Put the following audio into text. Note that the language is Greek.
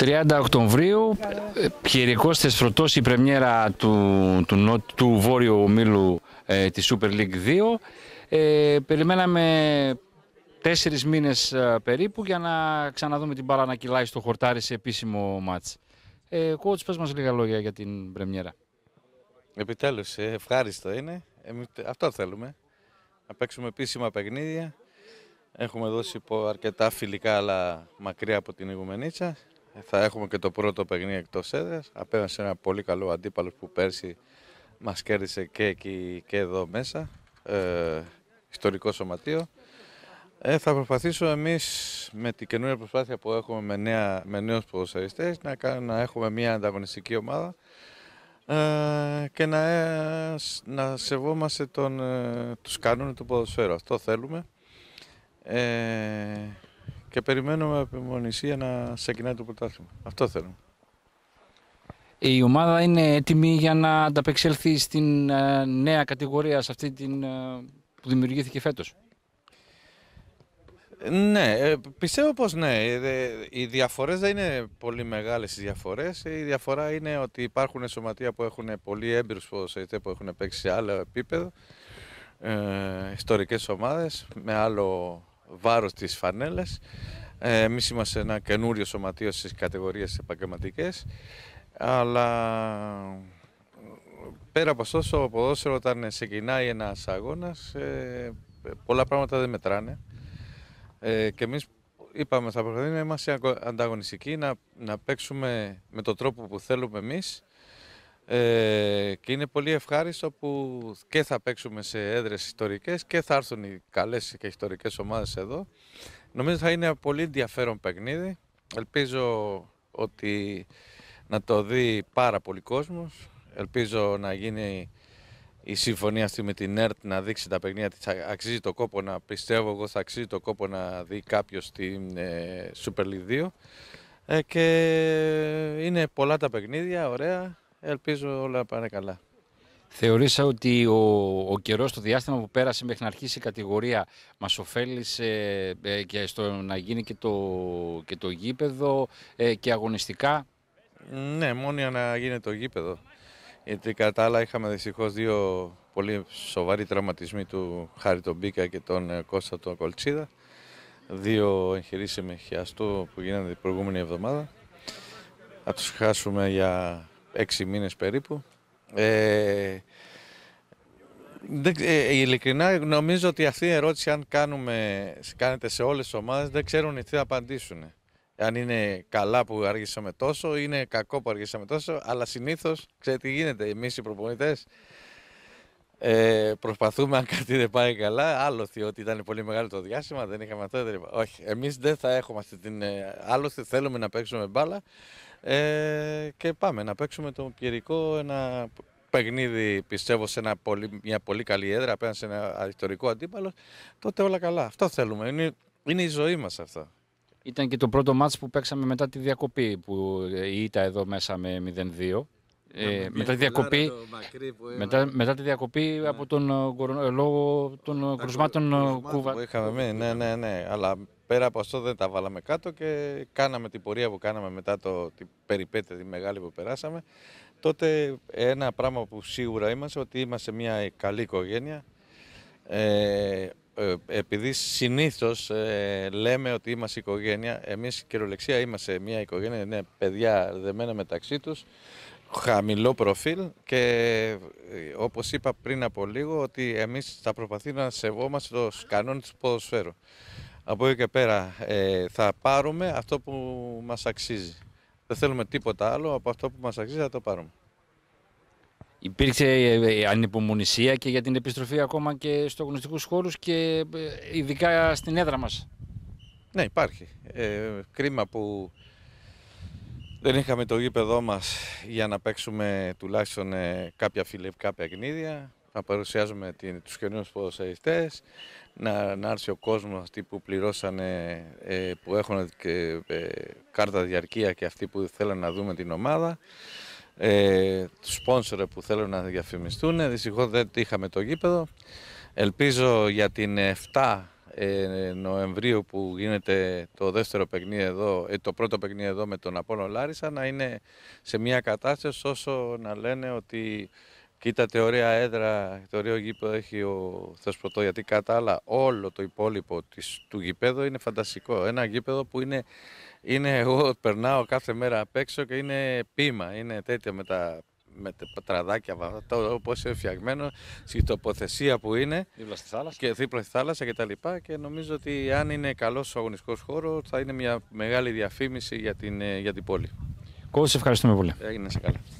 30 Οκτωβρίου, χειρικός θεσφρωτός η πρεμιέρα του, του, Βόρειου Ομίλου ε, της Super League 2. Ε, περιμέναμε τέσσερις μήνες ε, περίπου για να ξαναδούμε την μπάλα να κυλάει στο χορτάρι σε επίσημο μάτς. Ε, Κότς, πες μας λίγα λόγια για την πρεμιέρα. Επιτέλους, ε, ευχάριστο είναι. Ε, αυτό θέλουμε. Να παίξουμε επίσημα παιχνίδια. Έχουμε δώσει αρκετά φιλικά αλλά μακριά από την Ιγουμενίτσα θα έχουμε και το πρώτο παιχνίδι εκτός έδρας απέναντι σε ένα πολύ καλό αντίπαλος που πέρσι μας κέρδισε και εκεί και εδώ μέσα. Ε, ιστορικό σωματείο. Ε, θα προσπαθήσω εμείς με την καινούργια προσπάθεια που έχουμε με, νέα, με νέους ποδοσφαιριστές να, να έχουμε μια ανταγωνιστική ομάδα ε, και να, ε, να σεβόμαστε τον, ε, τους κανόνες του ποδοσφαίρου. Αυτό θέλουμε. Ε, και περιμένουμε επιμονησία να ξεκινάει το πρωτάθλημα. Αυτό θέλουμε. Η ομάδα είναι έτοιμη για να ανταπεξέλθει στην ε, νέα κατηγορία, σε αυτή την, ε, που δημιουργήθηκε φέτος. Ναι, ε, πιστεύω πως ναι. Οι διαφορές δεν είναι πολύ μεγάλες οι διαφορές. Η διαφορά είναι ότι υπάρχουν σωματεία που έχουν πολύ έμπειρους ποδοσφαιριστές που έχουν παίξει σε άλλο επίπεδο, ε, ιστορικές ομάδες με άλλο βάρος της φανέλας. Ε, Εμείς είμαστε ένα καινούριο σωματείο στις κατηγορίες επαγγελματικές, αλλά πέρα από αυτό στο ποδόσφαιρο όταν ξεκινάει ένας αγώνας, ε, πολλά πράγματα δεν μετράνε. Ε, και εμείς είπαμε θα προσπαθήσουμε να είμαστε ανταγωνιστικοί, να, να παίξουμε με τον τρόπο που θέλουμε εμείς, ε, και είναι πολύ ευχάριστο που και θα παίξουμε σε έδρες ιστορικές και θα έρθουν οι καλές και ιστορικές ομάδες εδώ. Νομίζω θα είναι πολύ ενδιαφέρον παιχνίδι. Ελπίζω ότι να το δει πάρα πολύ κόσμος. Ελπίζω να γίνει η συμφωνία αυτή με την ΕΡΤ να δείξει τα παιχνίδια της. Αξίζει το κόπο να πιστεύω εγώ θα αξίζει το κόπο να δει κάποιος την ε, Super League 2. Ε, και είναι πολλά τα παιχνίδια, ωραία. Ελπίζω όλα πάνε καλά. Θεωρήσα ότι ο, ο καιρός, το διάστημα που πέρασε μέχρι να αρχίσει η κατηγορία, μας ωφέλησε ε, και στο να γίνει και το, και το γήπεδο ε, και αγωνιστικά. Ναι, μόνο να γίνει το γήπεδο. Γιατί κατά άλλα είχαμε δυστυχώς δύο πολύ σοβαροί τραυματισμοί του Χάρη τον Μπίκα και τον ε, Κώστα τον Κολτσίδα. Δύο εγχειρήσει με χιαστού που γίνανε την προηγούμενη εβδομάδα. Θα τους χάσουμε για έξι μήνες περίπου. Ε, δεν, ε, ειλικρινά νομίζω ότι αυτή η ερώτηση αν κάνουμε, κάνετε σε όλες τις ομάδες δεν ξέρουν τι θα απαντήσουν. Αν είναι καλά που αργήσαμε τόσο, είναι κακό που αργήσαμε τόσο, αλλά συνήθως ξέρετε τι γίνεται. Εμείς οι προπονητές ε, προσπαθούμε αν κάτι δεν πάει καλά. Άλλωστε ότι ήταν πολύ μεγάλο το διάστημα, δεν είχαμε αυτό. Δεν... Όχι, εμείς δεν θα έχουμε αυτή την. Ε, άλλωστε θέλουμε να παίξουμε μπάλα. Ε, και πάμε να παίξουμε τον Πιερικό ένα παιχνίδι, πιστεύω, σε ένα μια πολύ καλή έδρα απέναντι σε ένα ιστορικό αντίπαλο. Τότε όλα καλά. Αυτό θέλουμε. Είναι, είναι η ζωή μας αυτό. Ήταν και το πρώτο μάτς που παίξαμε μετά τη διακοπή που ε, ήταν εδώ μέσα με 0-2. Ε, μετά, τη διακοπή, μετά, μετά τη διακοπή από τον λόγο ε, ε, λόγω των κρουσμάτων Κούβα. Που είχαμε, ναι. ναι, ναι, ναι. Αλλά πέρα από αυτό δεν τα βάλαμε κάτω και κάναμε την πορεία που κάναμε μετά το, την περιπέτεια τη μεγάλη που περάσαμε. Τότε ένα πράγμα που σίγουρα είμαστε ότι είμαστε μια καλή οικογένεια. Ε, επειδή συνήθως λέμε ότι είμαστε οικογένεια, εμείς κυριολεξία είμαστε μια οικογένεια, είναι παιδιά δεμένα μεταξύ τους χαμηλό προφίλ και ε, όπως είπα πριν από λίγο ότι εμείς θα προσπαθήσουμε να σεβόμαστε τους κανόνες του ποδοσφαίρου. Από εκεί και πέρα ε, θα πάρουμε αυτό που μας αξίζει. Δεν θέλουμε τίποτα άλλο, από αυτό που μας αξίζει θα το πάρουμε. Υπήρξε ε, ανυπομονησία και για την επιστροφή ακόμα και στο γνωστικούς χώρους και ειδικά στην έδρα μας. Ναι, υπάρχει. κρίμα που δεν είχαμε το γήπεδό μας για να παίξουμε τουλάχιστον ε, κάποια φιλικά παιχνίδια, να παρουσιάζουμε του τους καινούριους ποδοσαριστές, να, να έρθει ο κόσμος αυτοί που πληρώσανε, ε, που έχουν ε, κάρτα διαρκεία και αυτοί που θέλουν να δούμε την ομάδα, ε, τους σπόνσορε που θέλουν να διαφημιστούν. Δυστυχώς δεν είχαμε το γήπεδο. Ελπίζω για την 7 ε, Νοεμβρίου που γίνεται το δεύτερο παιχνίδι εδώ, ε, το πρώτο παιχνίδι εδώ με τον Απόλλων Λάρισα να είναι σε μια κατάσταση όσο να λένε ότι κοίτα ωραία έδρα, το ωραίο γήπεδο έχει ο Θεσπρωτό γιατί κατά όλο το υπόλοιπο της, του γήπεδου είναι φανταστικό. Ένα γήπεδο που είναι, εγώ περνάω κάθε μέρα απ' έξω και είναι πείμα, είναι τέτοιο με τα με τα πατραδάκια αυτά, όπως είναι φτιαγμένο, στην τοποθεσία που είναι. Δίπλα στη θάλασσα. Και δίπλα στη θάλασσα και τα λοιπά. Και νομίζω ότι αν είναι καλός ο αγωνιστικός χώρο, θα είναι μια μεγάλη διαφήμιση για την, ε, για την πόλη. Κώδη, σε ευχαριστούμε πολύ. Έγινε σε καλά.